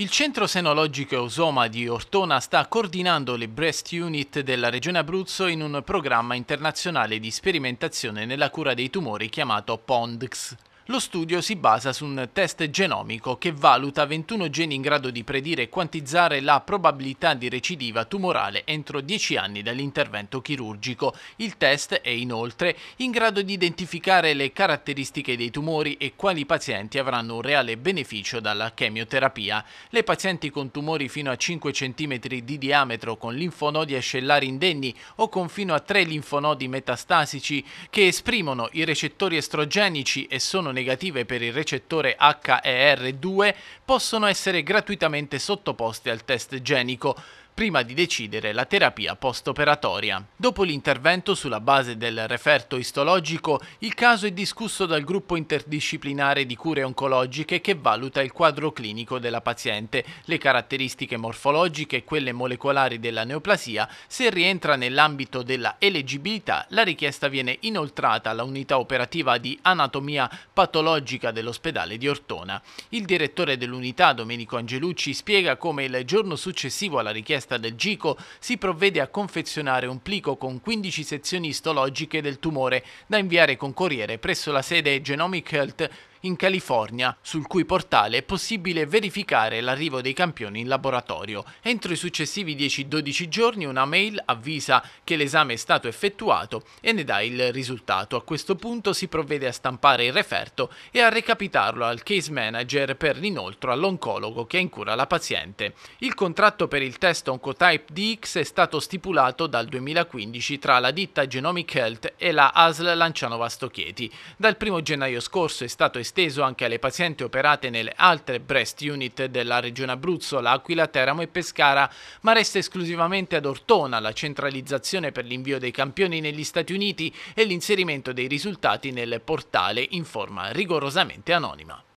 Il centro senologico Osoma di Ortona sta coordinando le Breast Unit della Regione Abruzzo in un programma internazionale di sperimentazione nella cura dei tumori chiamato PONDX. Lo studio si basa su un test genomico che valuta 21 geni in grado di predire e quantizzare la probabilità di recidiva tumorale entro 10 anni dall'intervento chirurgico. Il test è inoltre in grado di identificare le caratteristiche dei tumori e quali pazienti avranno un reale beneficio dalla chemioterapia. Le pazienti con tumori fino a 5 cm di diametro con linfonodi ascellari indenni o con fino a 3 linfonodi metastasici che esprimono i recettori estrogenici e sono negative per il recettore HER2 possono essere gratuitamente sottoposte al test genico prima di decidere la terapia postoperatoria. Dopo l'intervento sulla base del referto istologico, il caso è discusso dal gruppo interdisciplinare di cure oncologiche che valuta il quadro clinico della paziente, le caratteristiche morfologiche e quelle molecolari della neoplasia, se rientra nell'ambito della elegibilità, la richiesta viene inoltrata alla unità operativa di anatomia patologica dell'ospedale di Ortona. Il direttore dell'unità, Domenico Angelucci, spiega come il giorno successivo alla richiesta richiesta del GICO, si provvede a confezionare un plico con 15 sezioni istologiche del tumore da inviare con corriere presso la sede Genomic Health in California, sul cui portale è possibile verificare l'arrivo dei campioni in laboratorio. Entro i successivi 10-12 giorni una mail avvisa che l'esame è stato effettuato e ne dà il risultato. A questo punto si provvede a stampare il referto e a recapitarlo al case manager per l'inoltro all'oncologo che è in cura la paziente. Il contratto per il test Oncotype DX è stato stipulato dal 2015 tra la ditta Genomic Health e la ASL Lanciano Vastochieti. Dal 1 gennaio scorso è stato esteso anche alle pazienti operate nelle altre breast unit della regione Abruzzo, L'Aquila, Teramo e Pescara, ma resta esclusivamente ad Ortona la centralizzazione per l'invio dei campioni negli Stati Uniti e l'inserimento dei risultati nel portale in forma rigorosamente anonima.